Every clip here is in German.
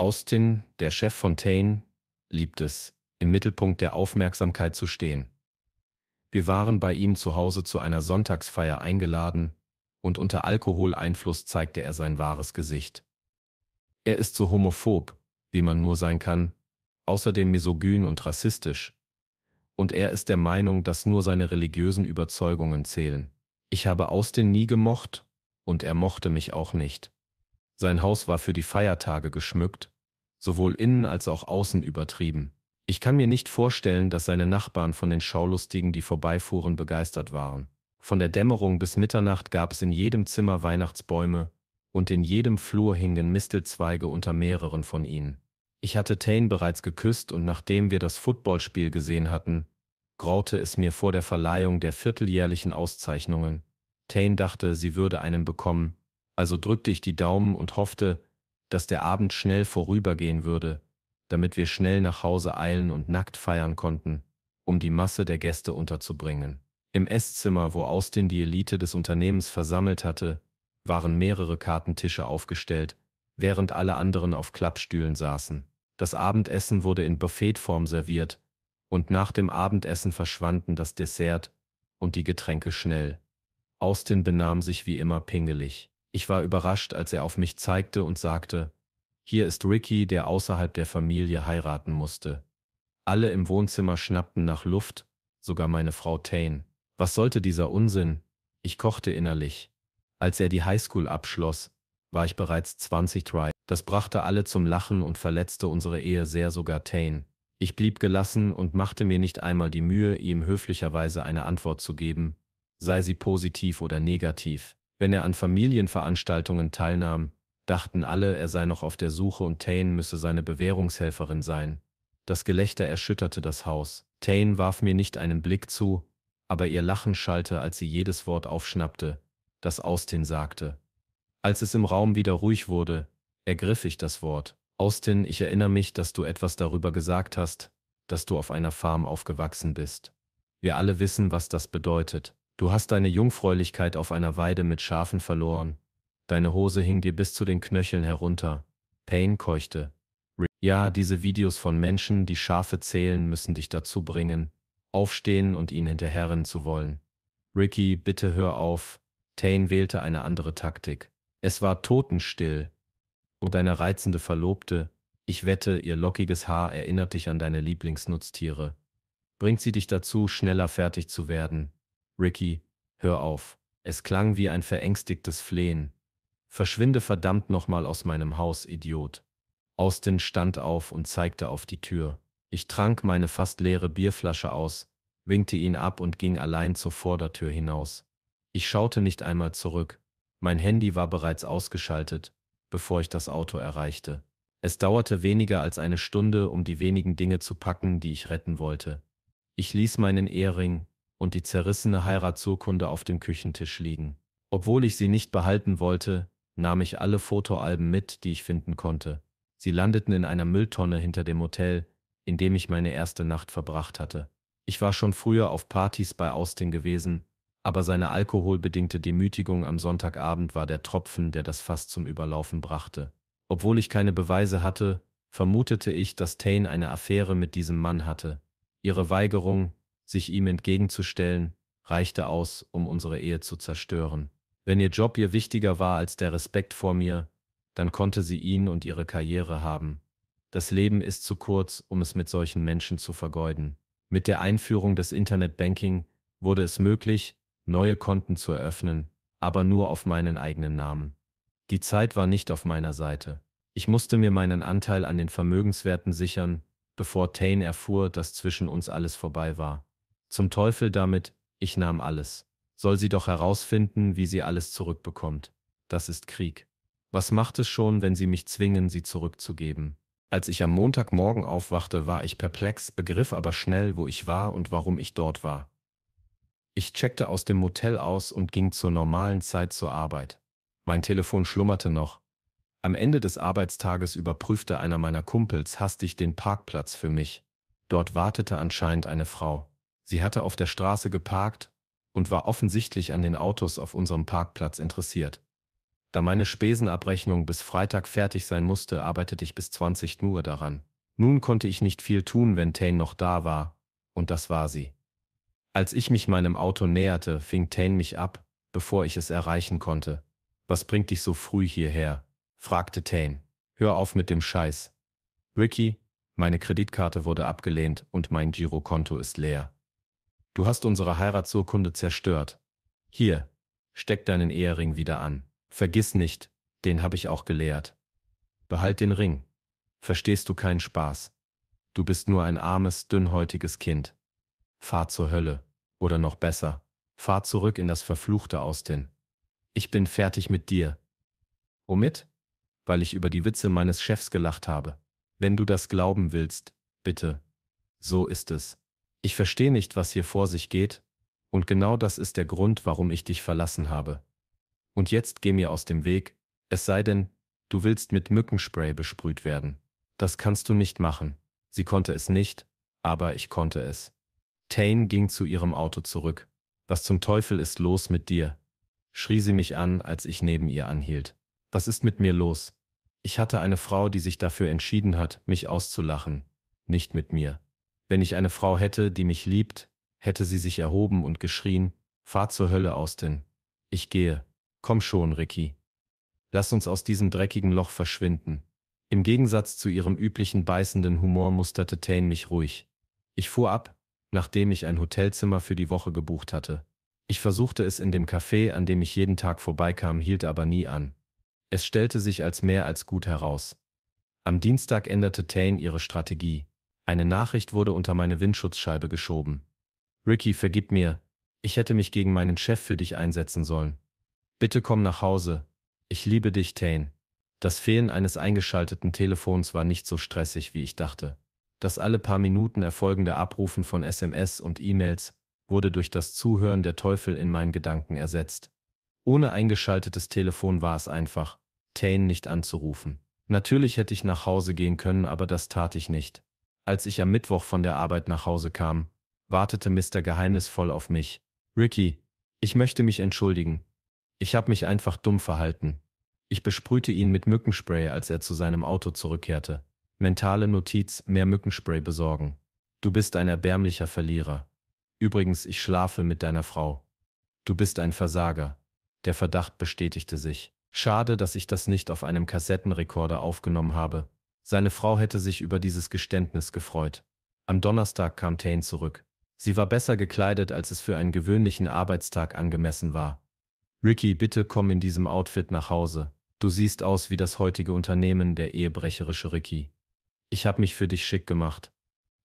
Austin, der Chef von Tain, liebt es, im Mittelpunkt der Aufmerksamkeit zu stehen. Wir waren bei ihm zu Hause zu einer Sonntagsfeier eingeladen, und unter Alkoholeinfluss zeigte er sein wahres Gesicht. Er ist so homophob, wie man nur sein kann, außerdem misogyn und rassistisch. Und er ist der Meinung, dass nur seine religiösen Überzeugungen zählen. Ich habe Austin nie gemocht, und er mochte mich auch nicht. Sein Haus war für die Feiertage geschmückt, sowohl innen als auch außen übertrieben. Ich kann mir nicht vorstellen, dass seine Nachbarn von den Schaulustigen, die vorbeifuhren, begeistert waren. Von der Dämmerung bis Mitternacht gab es in jedem Zimmer Weihnachtsbäume, und in jedem Flur hingen Mistelzweige unter mehreren von ihnen. Ich hatte Tane bereits geküsst und nachdem wir das Footballspiel gesehen hatten, graute es mir vor der Verleihung der vierteljährlichen Auszeichnungen. Tane dachte, sie würde einen bekommen, also drückte ich die Daumen und hoffte, dass der Abend schnell vorübergehen würde, damit wir schnell nach Hause eilen und nackt feiern konnten, um die Masse der Gäste unterzubringen. Im Esszimmer, wo Austin die Elite des Unternehmens versammelt hatte, waren mehrere Kartentische aufgestellt, während alle anderen auf Klappstühlen saßen. Das Abendessen wurde in Buffetform serviert, und nach dem Abendessen verschwanden das Dessert und die Getränke schnell. Austin benahm sich wie immer pingelig. Ich war überrascht, als er auf mich zeigte und sagte, hier ist Ricky, der außerhalb der Familie heiraten musste. Alle im Wohnzimmer schnappten nach Luft, sogar meine Frau Tane. Was sollte dieser Unsinn? Ich kochte innerlich. Als er die Highschool abschloss, war ich bereits 20 Try. Das brachte alle zum Lachen und verletzte unsere Ehe sehr sogar Tane. Ich blieb gelassen und machte mir nicht einmal die Mühe, ihm höflicherweise eine Antwort zu geben, sei sie positiv oder negativ. Wenn er an Familienveranstaltungen teilnahm, dachten alle, er sei noch auf der Suche und Tane müsse seine Bewährungshelferin sein. Das Gelächter erschütterte das Haus. Tane warf mir nicht einen Blick zu, aber ihr Lachen schallte, als sie jedes Wort aufschnappte, das Austin sagte. Als es im Raum wieder ruhig wurde, ergriff ich das Wort. Austin, ich erinnere mich, dass du etwas darüber gesagt hast, dass du auf einer Farm aufgewachsen bist. Wir alle wissen, was das bedeutet. Du hast deine Jungfräulichkeit auf einer Weide mit Schafen verloren. Deine Hose hing dir bis zu den Knöcheln herunter. Payne keuchte. Ja, diese Videos von Menschen, die Schafe zählen, müssen dich dazu bringen, aufstehen und ihnen hinterherren zu wollen. Ricky, bitte hör auf. Tane wählte eine andere Taktik. Es war totenstill. Und deine reizende Verlobte, ich wette, ihr lockiges Haar erinnert dich an deine Lieblingsnutztiere. Bringt sie dich dazu, schneller fertig zu werden. Ricky, hör auf. Es klang wie ein verängstigtes Flehen. Verschwinde verdammt nochmal aus meinem Haus, Idiot. Austin stand auf und zeigte auf die Tür. Ich trank meine fast leere Bierflasche aus, winkte ihn ab und ging allein zur Vordertür hinaus. Ich schaute nicht einmal zurück. Mein Handy war bereits ausgeschaltet, bevor ich das Auto erreichte. Es dauerte weniger als eine Stunde, um die wenigen Dinge zu packen, die ich retten wollte. Ich ließ meinen Ehering, und die zerrissene Heiratsurkunde auf dem Küchentisch liegen. Obwohl ich sie nicht behalten wollte, nahm ich alle Fotoalben mit, die ich finden konnte. Sie landeten in einer Mülltonne hinter dem Hotel, in dem ich meine erste Nacht verbracht hatte. Ich war schon früher auf Partys bei Austin gewesen, aber seine alkoholbedingte Demütigung am Sonntagabend war der Tropfen, der das Fass zum Überlaufen brachte. Obwohl ich keine Beweise hatte, vermutete ich, dass Tane eine Affäre mit diesem Mann hatte. Ihre Weigerung, sich ihm entgegenzustellen, reichte aus, um unsere Ehe zu zerstören. Wenn ihr Job ihr wichtiger war als der Respekt vor mir, dann konnte sie ihn und ihre Karriere haben. Das Leben ist zu kurz, um es mit solchen Menschen zu vergeuden. Mit der Einführung des Internetbanking wurde es möglich, neue Konten zu eröffnen, aber nur auf meinen eigenen Namen. Die Zeit war nicht auf meiner Seite. Ich musste mir meinen Anteil an den Vermögenswerten sichern, bevor Tane erfuhr, dass zwischen uns alles vorbei war. Zum Teufel damit, ich nahm alles. Soll sie doch herausfinden, wie sie alles zurückbekommt. Das ist Krieg. Was macht es schon, wenn sie mich zwingen, sie zurückzugeben? Als ich am Montagmorgen aufwachte, war ich perplex, begriff aber schnell, wo ich war und warum ich dort war. Ich checkte aus dem Motel aus und ging zur normalen Zeit zur Arbeit. Mein Telefon schlummerte noch. Am Ende des Arbeitstages überprüfte einer meiner Kumpels hastig den Parkplatz für mich. Dort wartete anscheinend eine Frau. Sie hatte auf der Straße geparkt und war offensichtlich an den Autos auf unserem Parkplatz interessiert. Da meine Spesenabrechnung bis Freitag fertig sein musste, arbeitete ich bis 20 Uhr daran. Nun konnte ich nicht viel tun, wenn Tane noch da war, und das war sie. Als ich mich meinem Auto näherte, fing Tane mich ab, bevor ich es erreichen konnte. Was bringt dich so früh hierher? fragte Tane. Hör auf mit dem Scheiß. Ricky, meine Kreditkarte wurde abgelehnt und mein Girokonto ist leer. Du hast unsere Heiratsurkunde zerstört. Hier, steck deinen Ehering wieder an. Vergiss nicht, den hab ich auch gelehrt. Behalt den Ring. Verstehst du keinen Spaß? Du bist nur ein armes, dünnhäutiges Kind. Fahr zur Hölle. Oder noch besser, fahr zurück in das verfluchte Austin. Ich bin fertig mit dir. Womit? Weil ich über die Witze meines Chefs gelacht habe. Wenn du das glauben willst, bitte. So ist es. Ich verstehe nicht, was hier vor sich geht, und genau das ist der Grund, warum ich dich verlassen habe. Und jetzt geh mir aus dem Weg, es sei denn, du willst mit Mückenspray besprüht werden. Das kannst du nicht machen. Sie konnte es nicht, aber ich konnte es. Tane ging zu ihrem Auto zurück. Was zum Teufel ist los mit dir? schrie sie mich an, als ich neben ihr anhielt. Was ist mit mir los? Ich hatte eine Frau, die sich dafür entschieden hat, mich auszulachen. Nicht mit mir. Wenn ich eine Frau hätte, die mich liebt, hätte sie sich erhoben und geschrien, fahr zur Hölle, Austin. Ich gehe. Komm schon, Ricky. Lass uns aus diesem dreckigen Loch verschwinden. Im Gegensatz zu ihrem üblichen beißenden Humor musterte Tane mich ruhig. Ich fuhr ab, nachdem ich ein Hotelzimmer für die Woche gebucht hatte. Ich versuchte es in dem Café, an dem ich jeden Tag vorbeikam, hielt aber nie an. Es stellte sich als mehr als gut heraus. Am Dienstag änderte Tane ihre Strategie. Eine Nachricht wurde unter meine Windschutzscheibe geschoben. Ricky, vergib mir. Ich hätte mich gegen meinen Chef für dich einsetzen sollen. Bitte komm nach Hause. Ich liebe dich, Tane. Das Fehlen eines eingeschalteten Telefons war nicht so stressig, wie ich dachte. Das alle paar Minuten erfolgende Abrufen von SMS und E-Mails wurde durch das Zuhören der Teufel in meinen Gedanken ersetzt. Ohne eingeschaltetes Telefon war es einfach, Tane nicht anzurufen. Natürlich hätte ich nach Hause gehen können, aber das tat ich nicht. Als ich am Mittwoch von der Arbeit nach Hause kam, wartete Mr. Geheimnisvoll auf mich. Ricky, ich möchte mich entschuldigen. Ich habe mich einfach dumm verhalten. Ich besprühte ihn mit Mückenspray, als er zu seinem Auto zurückkehrte. Mentale Notiz, mehr Mückenspray besorgen. Du bist ein erbärmlicher Verlierer. Übrigens, ich schlafe mit deiner Frau. Du bist ein Versager. Der Verdacht bestätigte sich. Schade, dass ich das nicht auf einem Kassettenrekorder aufgenommen habe. Seine Frau hätte sich über dieses Geständnis gefreut. Am Donnerstag kam Tane zurück. Sie war besser gekleidet, als es für einen gewöhnlichen Arbeitstag angemessen war. Ricky, bitte komm in diesem Outfit nach Hause. Du siehst aus wie das heutige Unternehmen, der ehebrecherische Ricky. Ich habe mich für dich schick gemacht.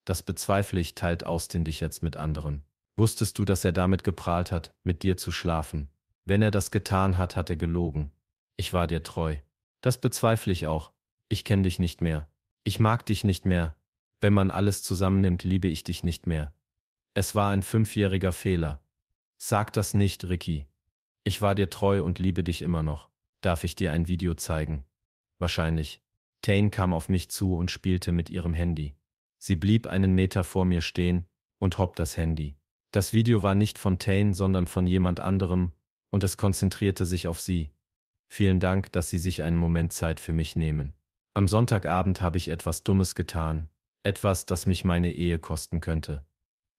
Das bezweifle ich, teilt Austin dich jetzt mit anderen. Wusstest du, dass er damit geprahlt hat, mit dir zu schlafen? Wenn er das getan hat, hat er gelogen. Ich war dir treu. Das bezweifle ich auch, ich kenne dich nicht mehr. Ich mag dich nicht mehr. Wenn man alles zusammennimmt, liebe ich dich nicht mehr. Es war ein fünfjähriger Fehler. Sag das nicht, Ricky. Ich war dir treu und liebe dich immer noch. Darf ich dir ein Video zeigen? Wahrscheinlich. Tane kam auf mich zu und spielte mit ihrem Handy. Sie blieb einen Meter vor mir stehen und hob das Handy. Das Video war nicht von Tane, sondern von jemand anderem, und es konzentrierte sich auf sie. Vielen Dank, dass Sie sich einen Moment Zeit für mich nehmen. Am Sonntagabend habe ich etwas Dummes getan, etwas, das mich meine Ehe kosten könnte.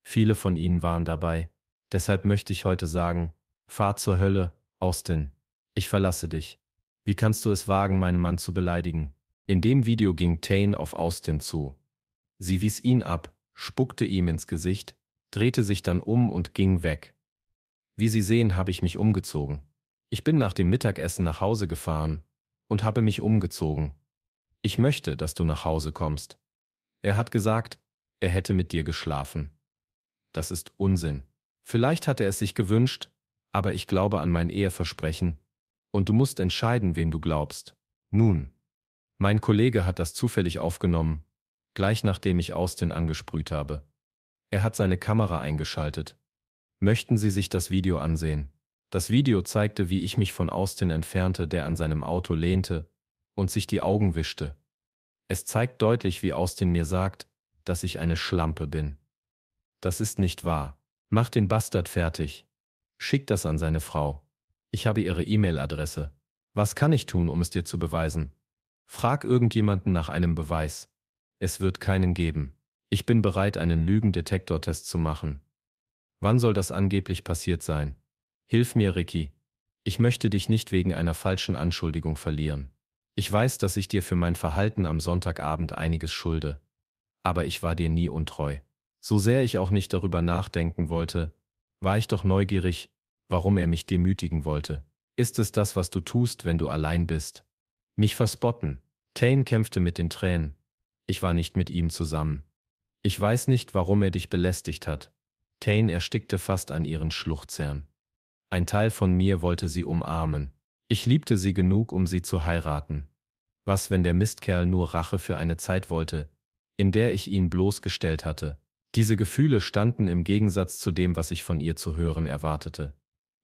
Viele von Ihnen waren dabei, deshalb möchte ich heute sagen, fahr zur Hölle, Austin, ich verlasse dich. Wie kannst du es wagen, meinen Mann zu beleidigen? In dem Video ging Tane auf Austin zu. Sie wies ihn ab, spuckte ihm ins Gesicht, drehte sich dann um und ging weg. Wie Sie sehen, habe ich mich umgezogen. Ich bin nach dem Mittagessen nach Hause gefahren und habe mich umgezogen ich möchte, dass du nach Hause kommst. Er hat gesagt, er hätte mit dir geschlafen. Das ist Unsinn. Vielleicht hat er es sich gewünscht, aber ich glaube an mein Eheversprechen. Und du musst entscheiden, wem du glaubst. Nun. Mein Kollege hat das zufällig aufgenommen, gleich nachdem ich Austin angesprüht habe. Er hat seine Kamera eingeschaltet. Möchten Sie sich das Video ansehen? Das Video zeigte, wie ich mich von Austin entfernte, der an seinem Auto lehnte, und sich die Augen wischte. Es zeigt deutlich, wie Austin mir sagt, dass ich eine Schlampe bin. Das ist nicht wahr. Mach den Bastard fertig. Schick das an seine Frau. Ich habe ihre E-Mail-Adresse. Was kann ich tun, um es dir zu beweisen? Frag irgendjemanden nach einem Beweis. Es wird keinen geben. Ich bin bereit, einen Lügendetektortest zu machen. Wann soll das angeblich passiert sein? Hilf mir, Ricky. Ich möchte dich nicht wegen einer falschen Anschuldigung verlieren. Ich weiß, dass ich dir für mein Verhalten am Sonntagabend einiges schulde. Aber ich war dir nie untreu. So sehr ich auch nicht darüber nachdenken wollte, war ich doch neugierig, warum er mich demütigen wollte. Ist es das, was du tust, wenn du allein bist? Mich verspotten. Tane kämpfte mit den Tränen. Ich war nicht mit ihm zusammen. Ich weiß nicht, warum er dich belästigt hat. Tane erstickte fast an ihren Schluchzern. Ein Teil von mir wollte sie umarmen. Ich liebte sie genug, um sie zu heiraten. Was, wenn der Mistkerl nur Rache für eine Zeit wollte, in der ich ihn bloßgestellt hatte? Diese Gefühle standen im Gegensatz zu dem, was ich von ihr zu hören erwartete.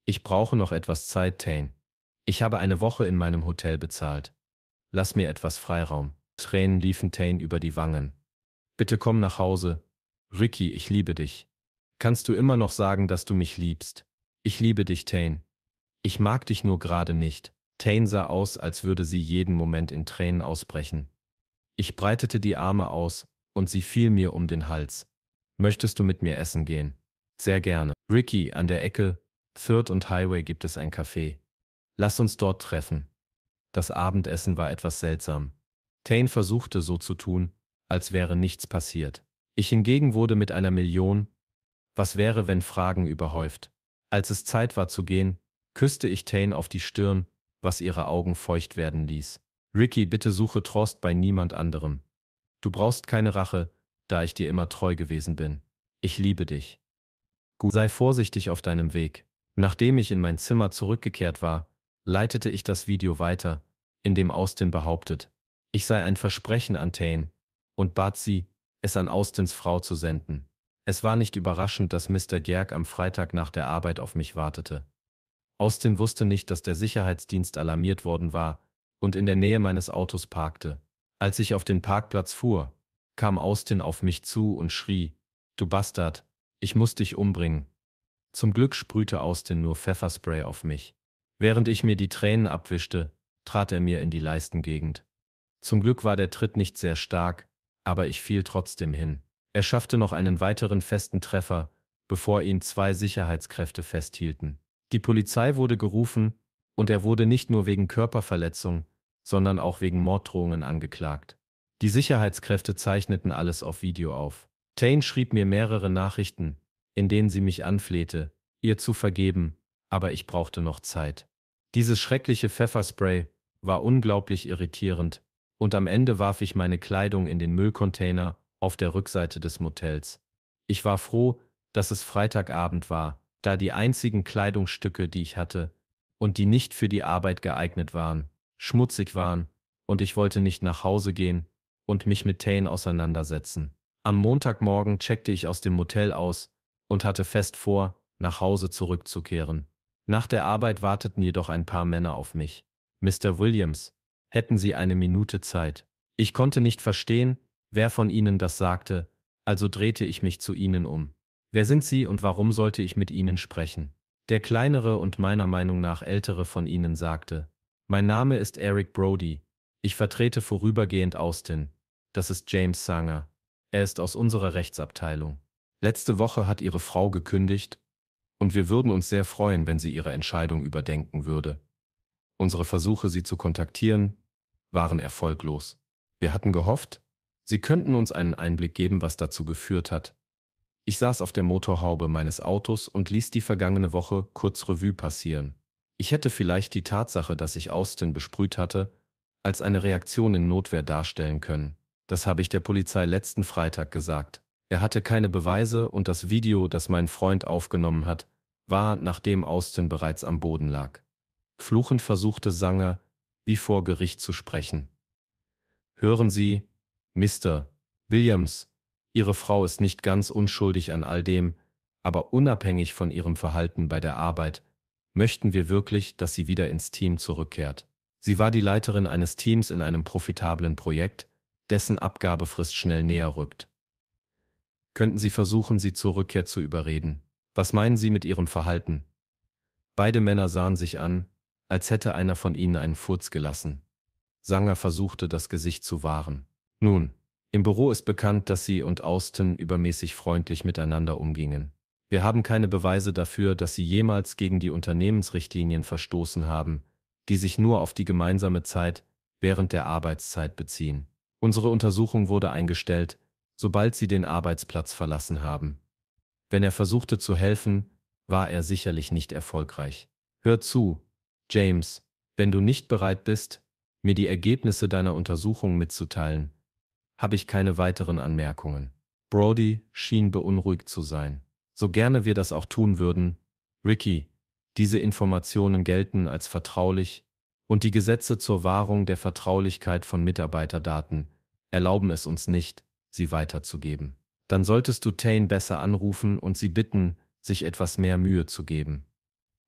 Ich brauche noch etwas Zeit, Tane. Ich habe eine Woche in meinem Hotel bezahlt. Lass mir etwas Freiraum. Tränen liefen Tane über die Wangen. Bitte komm nach Hause. Ricky, ich liebe dich. Kannst du immer noch sagen, dass du mich liebst? Ich liebe dich, Tane. Ich mag dich nur gerade nicht. Tane sah aus, als würde sie jeden Moment in Tränen ausbrechen. Ich breitete die Arme aus, und sie fiel mir um den Hals. Möchtest du mit mir essen gehen? Sehr gerne. Ricky, an der Ecke, Third und Highway gibt es ein Café. Lass uns dort treffen. Das Abendessen war etwas seltsam. Tane versuchte so zu tun, als wäre nichts passiert. Ich hingegen wurde mit einer Million, was wäre, wenn Fragen überhäuft. Als es Zeit war zu gehen, küsste ich Tane auf die Stirn, was ihre Augen feucht werden ließ. Ricky, bitte suche Trost bei niemand anderem. Du brauchst keine Rache, da ich dir immer treu gewesen bin. Ich liebe dich. Gut, sei vorsichtig auf deinem Weg. Nachdem ich in mein Zimmer zurückgekehrt war, leitete ich das Video weiter, in dem Austin behauptet, ich sei ein Versprechen an Tane, und bat sie, es an Austins Frau zu senden. Es war nicht überraschend, dass Mr. Djerk am Freitag nach der Arbeit auf mich wartete. Austin wusste nicht, dass der Sicherheitsdienst alarmiert worden war und in der Nähe meines Autos parkte. Als ich auf den Parkplatz fuhr, kam Austin auf mich zu und schrie, Du Bastard, ich muss dich umbringen. Zum Glück sprühte Austin nur Pfefferspray auf mich. Während ich mir die Tränen abwischte, trat er mir in die Leistengegend. Zum Glück war der Tritt nicht sehr stark, aber ich fiel trotzdem hin. Er schaffte noch einen weiteren festen Treffer, bevor ihn zwei Sicherheitskräfte festhielten. Die Polizei wurde gerufen, und er wurde nicht nur wegen Körperverletzung, sondern auch wegen Morddrohungen angeklagt. Die Sicherheitskräfte zeichneten alles auf Video auf. Tane schrieb mir mehrere Nachrichten, in denen sie mich anflehte, ihr zu vergeben, aber ich brauchte noch Zeit. Dieses schreckliche Pfefferspray war unglaublich irritierend, und am Ende warf ich meine Kleidung in den Müllcontainer auf der Rückseite des Motels. Ich war froh, dass es Freitagabend war, da die einzigen Kleidungsstücke, die ich hatte, und die nicht für die Arbeit geeignet waren, schmutzig waren, und ich wollte nicht nach Hause gehen und mich mit Tane auseinandersetzen. Am Montagmorgen checkte ich aus dem Motel aus und hatte fest vor, nach Hause zurückzukehren. Nach der Arbeit warteten jedoch ein paar Männer auf mich. Mr. Williams, hätten Sie eine Minute Zeit? Ich konnte nicht verstehen, wer von Ihnen das sagte, also drehte ich mich zu Ihnen um. Wer sind Sie und warum sollte ich mit Ihnen sprechen? Der kleinere und meiner Meinung nach ältere von Ihnen sagte, mein Name ist Eric Brody. Ich vertrete vorübergehend Austin. Das ist James Sanger. Er ist aus unserer Rechtsabteilung. Letzte Woche hat Ihre Frau gekündigt und wir würden uns sehr freuen, wenn sie Ihre Entscheidung überdenken würde. Unsere Versuche, Sie zu kontaktieren, waren erfolglos. Wir hatten gehofft, Sie könnten uns einen Einblick geben, was dazu geführt hat, ich saß auf der Motorhaube meines Autos und ließ die vergangene Woche kurz Revue passieren. Ich hätte vielleicht die Tatsache, dass ich Austin besprüht hatte, als eine Reaktion in Notwehr darstellen können. Das habe ich der Polizei letzten Freitag gesagt. Er hatte keine Beweise und das Video, das mein Freund aufgenommen hat, war, nachdem Austin bereits am Boden lag. Fluchend versuchte Sanger, wie vor Gericht zu sprechen. Hören Sie, Mr. Williams, Ihre Frau ist nicht ganz unschuldig an all dem, aber unabhängig von ihrem Verhalten bei der Arbeit, möchten wir wirklich, dass sie wieder ins Team zurückkehrt. Sie war die Leiterin eines Teams in einem profitablen Projekt, dessen Abgabefrist schnell näher rückt. Könnten Sie versuchen, sie zur Rückkehr zu überreden? Was meinen Sie mit Ihrem Verhalten? Beide Männer sahen sich an, als hätte einer von ihnen einen Furz gelassen. Sanger versuchte, das Gesicht zu wahren. Nun, im Büro ist bekannt, dass sie und Austin übermäßig freundlich miteinander umgingen. Wir haben keine Beweise dafür, dass sie jemals gegen die Unternehmensrichtlinien verstoßen haben, die sich nur auf die gemeinsame Zeit während der Arbeitszeit beziehen. Unsere Untersuchung wurde eingestellt, sobald sie den Arbeitsplatz verlassen haben. Wenn er versuchte zu helfen, war er sicherlich nicht erfolgreich. Hör zu, James, wenn du nicht bereit bist, mir die Ergebnisse deiner Untersuchung mitzuteilen, habe ich keine weiteren Anmerkungen. Brody schien beunruhigt zu sein. So gerne wir das auch tun würden, Ricky, diese Informationen gelten als vertraulich und die Gesetze zur Wahrung der Vertraulichkeit von Mitarbeiterdaten erlauben es uns nicht, sie weiterzugeben. Dann solltest du Tane besser anrufen und sie bitten, sich etwas mehr Mühe zu geben.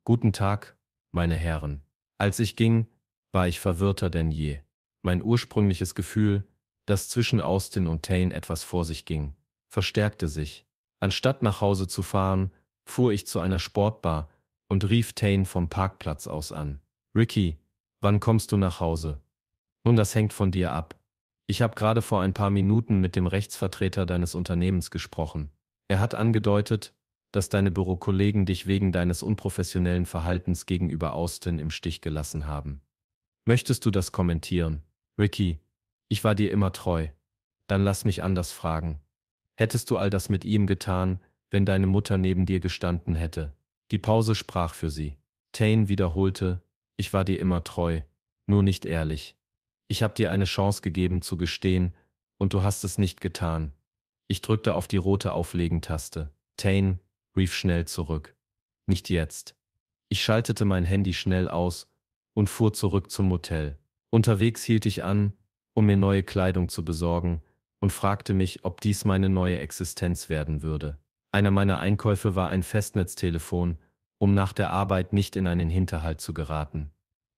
Guten Tag, meine Herren. Als ich ging, war ich verwirrter denn je. Mein ursprüngliches Gefühl, das zwischen Austin und Tane etwas vor sich ging, verstärkte sich. Anstatt nach Hause zu fahren, fuhr ich zu einer Sportbar und rief Tane vom Parkplatz aus an. Ricky, wann kommst du nach Hause? Nun, das hängt von dir ab. Ich habe gerade vor ein paar Minuten mit dem Rechtsvertreter deines Unternehmens gesprochen. Er hat angedeutet, dass deine Bürokollegen dich wegen deines unprofessionellen Verhaltens gegenüber Austin im Stich gelassen haben. Möchtest du das kommentieren? Ricky, ich war dir immer treu. Dann lass mich anders fragen. Hättest du all das mit ihm getan, wenn deine Mutter neben dir gestanden hätte? Die Pause sprach für sie. Tane wiederholte, ich war dir immer treu, nur nicht ehrlich. Ich hab dir eine Chance gegeben zu gestehen, und du hast es nicht getan. Ich drückte auf die rote Auflegentaste. Tane, rief schnell zurück. Nicht jetzt. Ich schaltete mein Handy schnell aus und fuhr zurück zum Motel. Unterwegs hielt ich an, um mir neue Kleidung zu besorgen, und fragte mich, ob dies meine neue Existenz werden würde. Einer meiner Einkäufe war ein Festnetztelefon, um nach der Arbeit nicht in einen Hinterhalt zu geraten.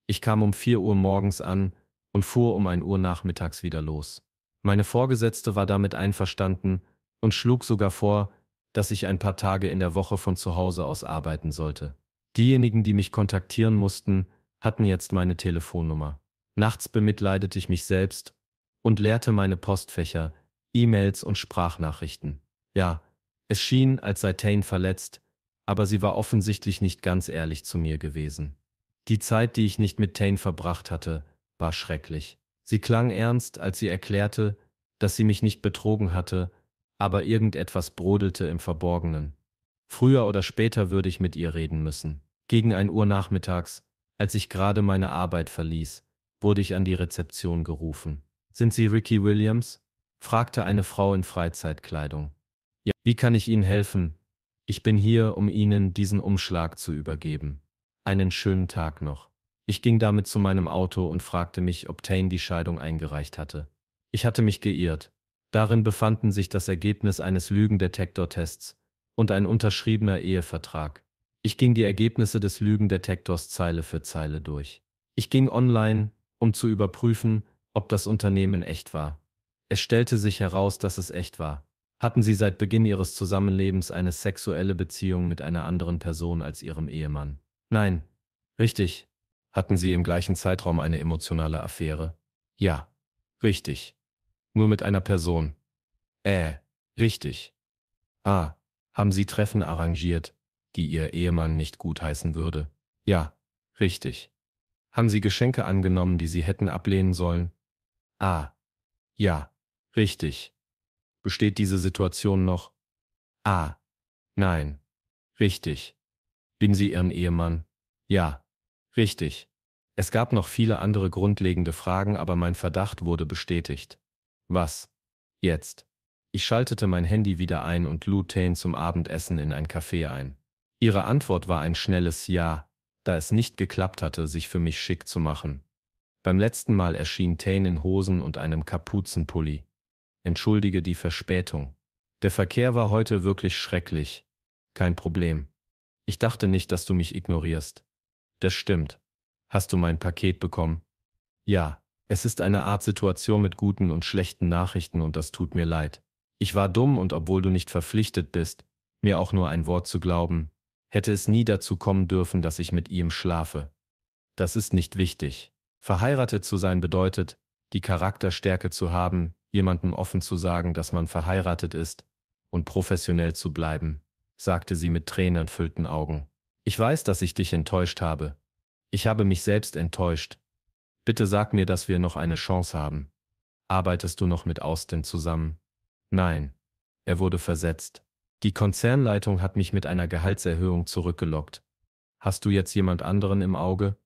Ich kam um 4 Uhr morgens an und fuhr um 1 Uhr nachmittags wieder los. Meine Vorgesetzte war damit einverstanden und schlug sogar vor, dass ich ein paar Tage in der Woche von zu Hause aus arbeiten sollte. Diejenigen, die mich kontaktieren mussten, hatten jetzt meine Telefonnummer. Nachts bemitleidete ich mich selbst und leerte meine Postfächer, E-Mails und Sprachnachrichten. Ja, es schien, als sei Tane verletzt, aber sie war offensichtlich nicht ganz ehrlich zu mir gewesen. Die Zeit, die ich nicht mit Tane verbracht hatte, war schrecklich. Sie klang ernst, als sie erklärte, dass sie mich nicht betrogen hatte, aber irgendetwas brodelte im Verborgenen. Früher oder später würde ich mit ihr reden müssen. Gegen ein Uhr nachmittags, als ich gerade meine Arbeit verließ, wurde ich an die Rezeption gerufen. Sind Sie Ricky Williams? fragte eine Frau in Freizeitkleidung. Ja, wie kann ich Ihnen helfen? Ich bin hier, um Ihnen diesen Umschlag zu übergeben. Einen schönen Tag noch. Ich ging damit zu meinem Auto und fragte mich, ob Tane die Scheidung eingereicht hatte. Ich hatte mich geirrt. Darin befanden sich das Ergebnis eines Lügendetektortests und ein unterschriebener Ehevertrag. Ich ging die Ergebnisse des Lügendetektors Zeile für Zeile durch. Ich ging online, um zu überprüfen, ob das Unternehmen echt war. Es stellte sich heraus, dass es echt war. Hatten sie seit Beginn ihres Zusammenlebens eine sexuelle Beziehung mit einer anderen Person als ihrem Ehemann? Nein. Richtig. Hatten sie im gleichen Zeitraum eine emotionale Affäre? Ja. Richtig. Nur mit einer Person. Äh, richtig. Ah, haben sie Treffen arrangiert, die ihr Ehemann nicht gutheißen würde? Ja, richtig. Haben Sie Geschenke angenommen, die Sie hätten ablehnen sollen? Ah. Ja. Richtig. Besteht diese Situation noch? Ah. Nein. Richtig. Bin Sie Ihren Ehemann? Ja. Richtig. Es gab noch viele andere grundlegende Fragen, aber mein Verdacht wurde bestätigt. Was? Jetzt. Ich schaltete mein Handy wieder ein und lud Tane zum Abendessen in ein Café ein. Ihre Antwort war ein schnelles Ja, da es nicht geklappt hatte, sich für mich schick zu machen. Beim letzten Mal erschien Tane in Hosen und einem Kapuzenpulli. Entschuldige die Verspätung. Der Verkehr war heute wirklich schrecklich. Kein Problem. Ich dachte nicht, dass du mich ignorierst. Das stimmt. Hast du mein Paket bekommen? Ja, es ist eine Art Situation mit guten und schlechten Nachrichten und das tut mir leid. Ich war dumm und obwohl du nicht verpflichtet bist, mir auch nur ein Wort zu glauben, hätte es nie dazu kommen dürfen, dass ich mit ihm schlafe. Das ist nicht wichtig. Verheiratet zu sein bedeutet, die Charakterstärke zu haben, jemandem offen zu sagen, dass man verheiratet ist, und professionell zu bleiben, sagte sie mit tränenfüllten Augen. Ich weiß, dass ich dich enttäuscht habe. Ich habe mich selbst enttäuscht. Bitte sag mir, dass wir noch eine Chance haben. Arbeitest du noch mit Austin zusammen? Nein. Er wurde versetzt. Die Konzernleitung hat mich mit einer Gehaltserhöhung zurückgelockt. Hast du jetzt jemand anderen im Auge?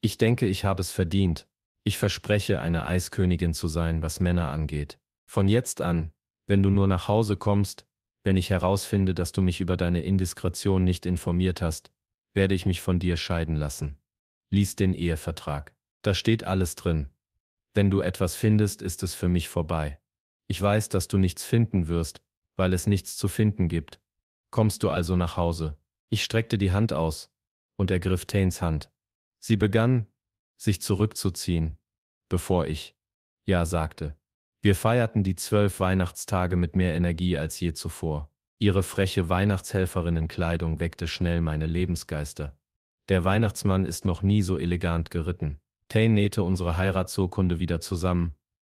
Ich denke, ich habe es verdient. Ich verspreche, eine Eiskönigin zu sein, was Männer angeht. Von jetzt an, wenn du nur nach Hause kommst, wenn ich herausfinde, dass du mich über deine Indiskretion nicht informiert hast, werde ich mich von dir scheiden lassen. Lies den Ehevertrag. Da steht alles drin. Wenn du etwas findest, ist es für mich vorbei. Ich weiß, dass du nichts finden wirst, weil es nichts zu finden gibt. Kommst du also nach Hause? Ich streckte die Hand aus und ergriff Tanes Hand. Sie begann, sich zurückzuziehen, bevor ich Ja sagte. Wir feierten die zwölf Weihnachtstage mit mehr Energie als je zuvor. Ihre freche Weihnachtshelferinnenkleidung weckte schnell meine Lebensgeister. Der Weihnachtsmann ist noch nie so elegant geritten. Tane nähte unsere Heiratsurkunde wieder zusammen,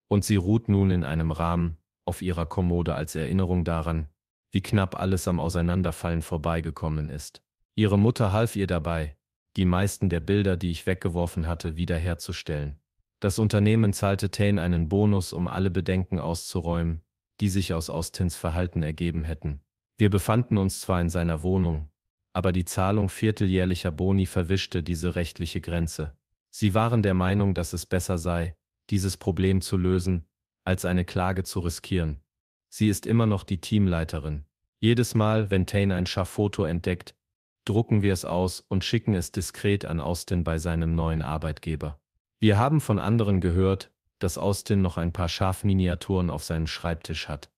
und sie ruht nun in einem Rahmen, auf ihrer Kommode als Erinnerung daran, wie knapp alles am Auseinanderfallen vorbeigekommen ist. Ihre Mutter half ihr dabei, die meisten der Bilder, die ich weggeworfen hatte, wiederherzustellen. Das Unternehmen zahlte Tane einen Bonus, um alle Bedenken auszuräumen, die sich aus Austins Verhalten ergeben hätten. Wir befanden uns zwar in seiner Wohnung, aber die Zahlung vierteljährlicher Boni verwischte diese rechtliche Grenze. Sie waren der Meinung, dass es besser sei, dieses Problem zu lösen, als eine Klage zu riskieren. Sie ist immer noch die Teamleiterin. Jedes Mal, wenn Tane ein Schaffoto entdeckt, drucken wir es aus und schicken es diskret an Austin bei seinem neuen Arbeitgeber. Wir haben von anderen gehört, dass Austin noch ein paar Schafminiaturen auf seinem Schreibtisch hat.